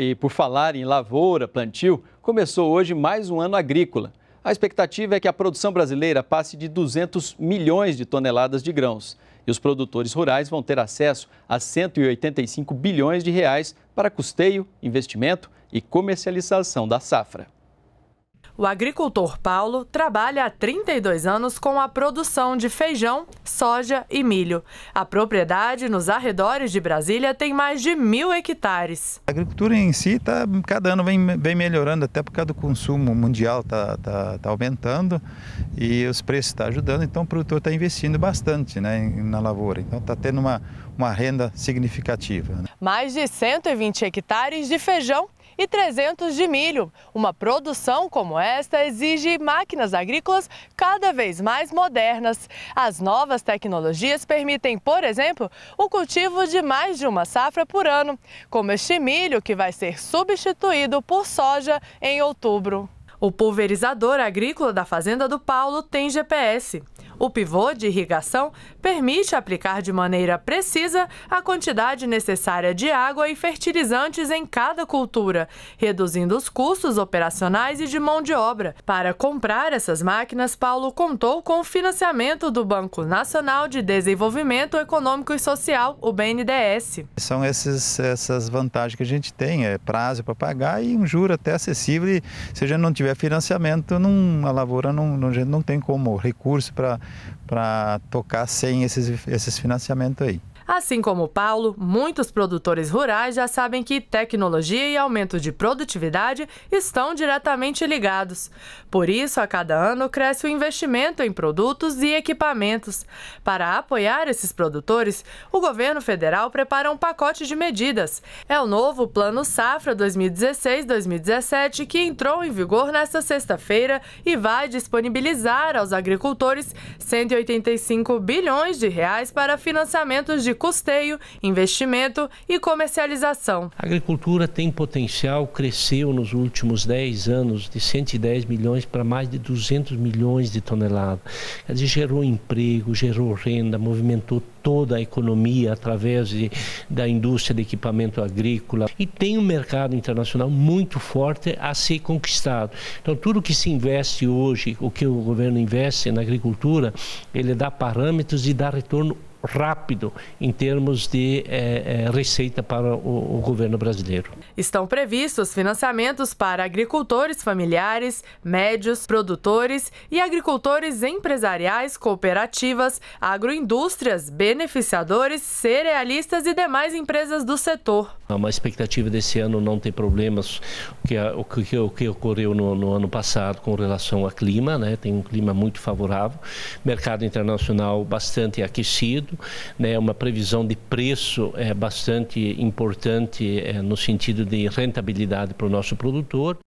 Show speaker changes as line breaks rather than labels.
E por falar em lavoura, plantio, começou hoje mais um ano agrícola. A expectativa é que a produção brasileira passe de 200 milhões de toneladas de grãos. E os produtores rurais vão ter acesso a 185 bilhões de reais para custeio, investimento e comercialização da safra.
O agricultor Paulo trabalha há 32 anos com a produção de feijão, soja e milho. A propriedade nos arredores de Brasília tem mais de mil hectares. A agricultura
em si tá, cada ano vem, vem melhorando, até por causa do consumo mundial está tá, tá aumentando e os preços estão tá ajudando, então o produtor está investindo bastante né, na lavoura. Então está tendo uma, uma renda significativa. Né?
Mais de 120 hectares de feijão e 300 de milho. Uma produção como esta exige máquinas agrícolas cada vez mais modernas. As novas tecnologias permitem, por exemplo, o cultivo de mais de uma safra por ano, como este milho que vai ser substituído por soja em outubro. O pulverizador agrícola da Fazenda do Paulo tem GPS. O pivô de irrigação permite aplicar de maneira precisa a quantidade necessária de água e fertilizantes em cada cultura, reduzindo os custos operacionais e de mão de obra. Para comprar essas máquinas, Paulo contou com o financiamento do Banco Nacional de Desenvolvimento Econômico e Social, o BNDES.
São esses, essas vantagens que a gente tem, é prazo para pagar e um juro até acessível. E se a gente não tiver financiamento, não, a lavoura não, não, a gente não tem como recurso para para tocar sem esses, esses financiamentos aí.
Assim como Paulo, muitos produtores rurais já sabem que tecnologia e aumento de produtividade estão diretamente ligados. Por isso, a cada ano cresce o investimento em produtos e equipamentos. Para apoiar esses produtores, o governo federal prepara um pacote de medidas. É o novo Plano Safra 2016-2017 que entrou em vigor nesta sexta-feira e vai disponibilizar aos agricultores 185 bilhões de reais para financiamentos de custeio, investimento e comercialização.
A agricultura tem potencial, cresceu nos últimos 10 anos de 110 milhões para mais de 200 milhões de toneladas. Quer dizer, gerou emprego, gerou renda, movimentou toda a economia através de, da indústria de equipamento agrícola e tem um mercado internacional muito forte a ser conquistado. Então, tudo que se investe hoje, o que o governo investe na agricultura, ele dá parâmetros e dá retorno rápido em termos de é, receita para o, o governo brasileiro. Estão
previstos financiamentos para agricultores familiares, médios, produtores e agricultores empresariais, cooperativas, agroindústrias, beneficiadores, cerealistas e demais empresas do setor.
Uma expectativa desse ano não ter problemas é, que o que, o que ocorreu no, no, ano passado com relação ao clima, né? Tem um clima muito favorável, mercado internacional bastante aquecido, né? Uma previsão de preço é bastante importante é, no sentido de rentabilidade para o nosso produtor.